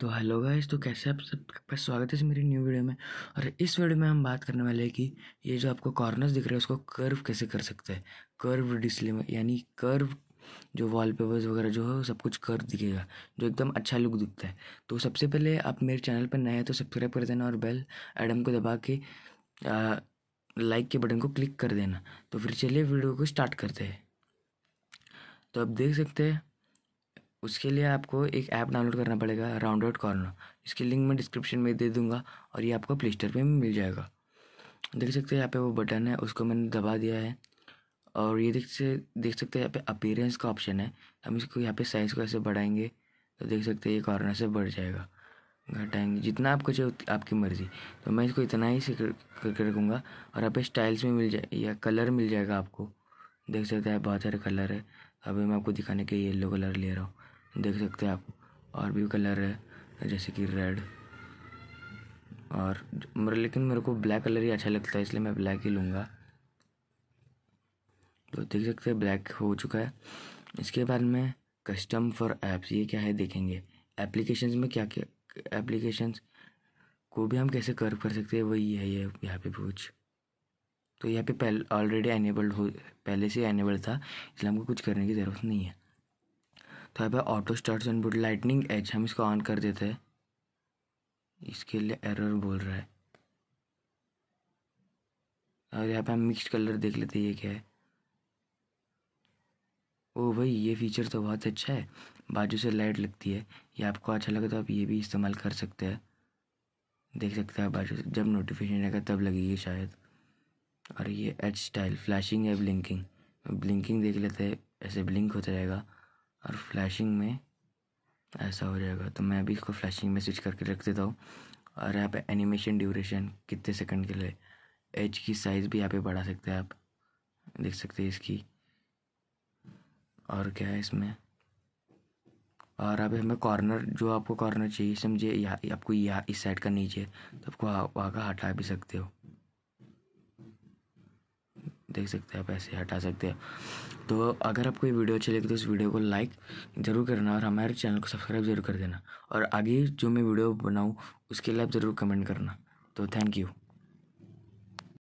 तो hello guys तो कैसे आप सबका स्वागत है इस मेरी न्यू वीडियो में और इस वीडियो में हम बात करने वाले हैं कि ये जो आपको कॉर्नर्स दिख रहे हैं उसको कर्व कैसे कर सकते हैं कर्व डिस्प्ले में यानी कर्व जो वॉलपेपर्स वगैरह जो है सब कुछ कर्व दिखेगा जो एकदम अच्छा लुक दिखता है तो सबसे पहले आप मेरे चैनल पर नए हैं तो सब्सक्राइब कर देना और बेल आइडम को दबा के लाइक के बटन को क्लिक कर देना तो फिर चलिए वीडियो को स्टार्ट करते हैं तो आप देख सकते हैं उसके लिए आपको एक ऐप डाउनलोड करना पड़ेगा राउंड आउट कॉर्नर इसकी लिंक मैं डिस्क्रिप्शन में दे दूंगा और ये आपको प्ले स्टोर पर मिल जाएगा देख सकते हैं यहाँ पे वो बटन है उसको मैंने दबा दिया है और ये देख से देख सकते हैं यहाँ पे अपीयरेंस का ऑप्शन है हम इसको यहाँ पे साइज़ को ऐसे बढ़ाएंगे तो देख सकते हैं ये कॉर्नर से बढ़ जाएगा घटाएंगे जितना आपको चाहिए आपकी मर्ज़ी तो मैं इसको इतना ही से करके रखूँगा और यहाँ पे स्टाइल्स में मिल जाए या कलर मिल जाएगा आपको देख सकते हैं बहुत सारे कलर है अभी मैं आपको दिखाने के येलो कलर ले रहा हूँ देख सकते हैं आप और भी कलर है जैसे कि रेड और मेरे लेकिन मेरे को ब्लैक कलर ही अच्छा लगता है इसलिए मैं ब्लैक ही लूँगा तो देख सकते हैं ब्लैक हो चुका है इसके बाद में कस्टम फॉर ऐप्स ये क्या है देखेंगे एप्लीकेशंस में क्या क्या एप्लीकेशंस को भी हम कैसे कर कर सकते हैं वही है ये यहाँ पे कुछ तो यहाँ पे पहले ऑलरेडी एनेबल्ड हो पहले से एनेबल्ड था इसलिए हमको कुछ करने की ज़रूरत नहीं है तो यहाँ पे auto start and boot lightning एच हम इसको ऑन कर देते हैं इसके लिए एरर बोल रहा है और यहाँ पे हम मिक्स कलर देख लेते हैं ये क्या है ओ भाई ये फीचर तो बहुत अच्छा है बाजू से लाइट लगती है ये आपको अच्छा लगे तो आप ये भी इस्तेमाल कर सकते हैं देख सकते हैं बाजू से जब नोटिफिकेशन आएगा तब लगेगी शायद और ये एच स्टाइल फ्लैशिंग है ब्लिंकिंग ब्लिंकिंग देख लेते हैं ऐसे ब्लिंक होता रहेगा और फ्लैशिंग में ऐसा हो जाएगा तो मैं अभी इसको फ्लैशिंग में स्विच करके रख देता हूँ और यहाँ पे एनिमेशन ड्यूरेशन कितने सेकंड के लिए एज की साइज़ भी यहाँ पे बढ़ा सकते हैं आप देख सकते हैं इसकी और क्या है इसमें और अभी हमें कॉर्नर जो आपको कॉर्नर चाहिए समझिए आपको यहाँ इस साइड का नीचे तो आपको वहाँ का हटा भी सकते हो देख सकते हैं आप ऐसे हटा सकते हैं तो अगर आपको ये वीडियो अच्छी लगी तो इस वीडियो को लाइक ज़रूर करना और हमारे चैनल को सब्सक्राइब ज़रूर कर देना और आगे जो मैं वीडियो बनाऊँ उसके लिए आप ज़रूर कमेंट करना तो थैंक यू